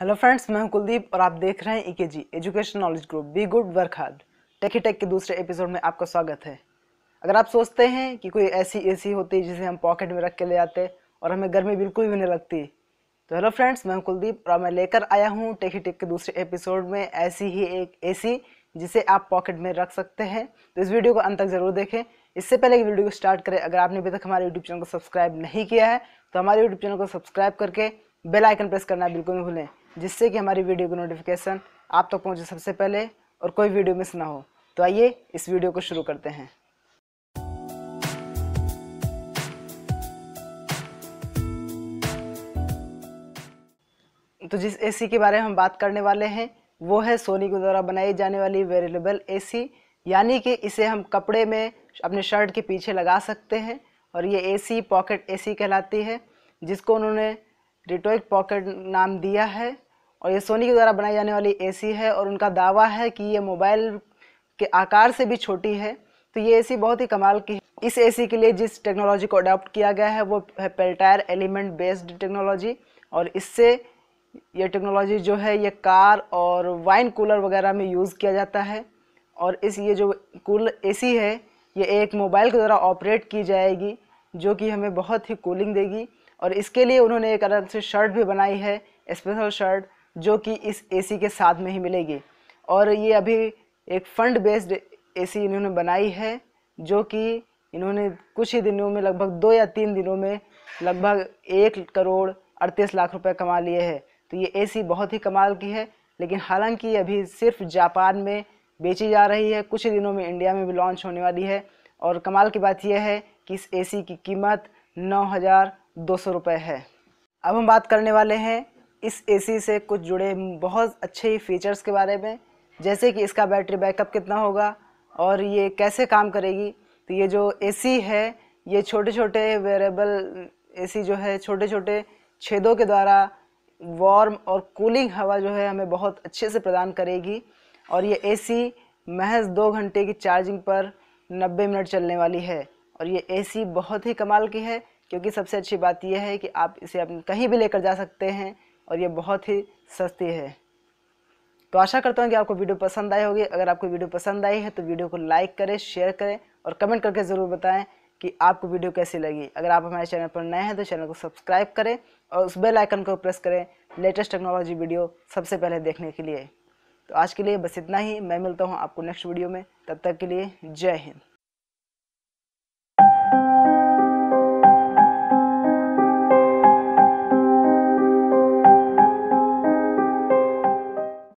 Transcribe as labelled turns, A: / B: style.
A: hello friends मैं हूं कुलदीप और आप देख रहे हैं E G education knowledge group B good work hard techie tech के दूसरे एपिसोड में आपका स्वागत है अगर आप सोचते हैं कि कोई ऐसी एसी होती जिसे हम पॉकेट में रख के ले आते और हमें गर्मी बिल्कुल भी नहीं लगती तो हेलो फ्रेंड्स मैं हूं कुलदीप और मैं लेकर आया हूँ टेकी टेक के दूसरे एपिसोड में ऐसी ही एक ए जिसे आप पॉकेट में रख सकते हैं तो इस वीडियो को अंत तक ज़रूर देखें इससे पहले कि वीडियो को स्टार्ट करें अगर आपने अभी तक हमारे यूट्यूब चैनल को सब्सक्राइब नहीं किया है तो हमारे यूट्यूब चैनल को सब्सक्राइब करके बेल आइकन प्रेस करना बिल्कुल नहीं भूलें जिससे कि हमारी वीडियो की नोटिफिकेशन आप तक तो पहुँचे सबसे पहले और कोई वीडियो मिस ना हो तो आइए इस वीडियो को शुरू करते हैं तो जिस एसी के बारे में हम बात करने वाले हैं वो है सोनी के द्वारा बनाई जाने वाली वेरिएबल एसी यानी कि इसे हम कपड़े में अपने शर्ट के पीछे लगा सकते हैं और ये एसी पॉकेट एसी कहलाती है जिसको उन्होंने रिटोइक पॉकेट नाम दिया है और ये सोनी के द्वारा बनाई जाने वाली एसी है और उनका दावा है कि ये मोबाइल के आकार से भी छोटी है तो ये एसी बहुत ही कमाल की है इस एसी के लिए जिस टेक्नोलॉजी को अडॉप्ट किया गया है वो है पेल्टायर एलिमेंट बेस्ड टेक्नोलॉजी और इससे ये टेक्नोलॉजी जो है ये कार और वाइन कूलर वगैरह में यूज़ किया जाता है और इस ये जो कूल ए है ये एक मोबाइल के द्वारा ऑपरेट की जाएगी जो कि हमें बहुत ही कूलिंग देगी और इसके लिए उन्होंने एक अलग से शर्ट भी बनाई है स्पेशल शर्ट जो कि इस एसी के साथ में ही मिलेगी और ये अभी एक फंड बेस्ड एसी इन्होंने बनाई है जो कि इन्होंने कुछ ही दिनों में लगभग दो या तीन दिनों में लगभग एक करोड़ अड़तीस लाख रुपए कमा लिए हैं तो ये एसी बहुत ही कमाल की है लेकिन हालांकि अभी सिर्फ जापान में बेची जा रही है कुछ ही दिनों में इंडिया में भी लॉन्च होने वाली है और कमाल की बात यह है कि इस ए की कीमत नौ हज़ार दो सौ रुपये है अब हम बात करने वाले हैं इस एसी से कुछ जुड़े बहुत अच्छे ही फीचर्स के बारे में जैसे कि इसका बैटरी बैकअप कितना होगा और ये कैसे काम करेगी तो ये जो एसी है ये छोटे छोटे वेरेबल एसी जो है छोटे छोटे छेदों के द्वारा वार्म और कूलिंग हवा जो है हमें बहुत अच्छे से प्रदान करेगी और ये एसी महज दो घंटे की चार्जिंग पर नब्बे मिनट चलने वाली है और ये एसी बहुत ही कमाल की है क्योंकि सबसे अच्छी बात यह है कि आप इसे अपने कहीं भी लेकर जा सकते हैं और ये बहुत ही सस्ती है तो आशा करता हूँ कि आपको वीडियो पसंद आई होगी अगर आपको वीडियो पसंद आई है तो वीडियो को लाइक करें शेयर करें और कमेंट करके ज़रूर बताएं कि आपको वीडियो कैसी लगी अगर आप हमारे चैनल पर नए हैं तो चैनल को सब्सक्राइब करें और उस बेल आइकन को प्रेस करें लेटेस्ट टेक्नोलॉजी वीडियो सबसे पहले देखने के लिए तो आज के लिए बस इतना ही मैं मिलता हूँ आपको नेक्स्ट वीडियो में तब तक के लिए जय हिंद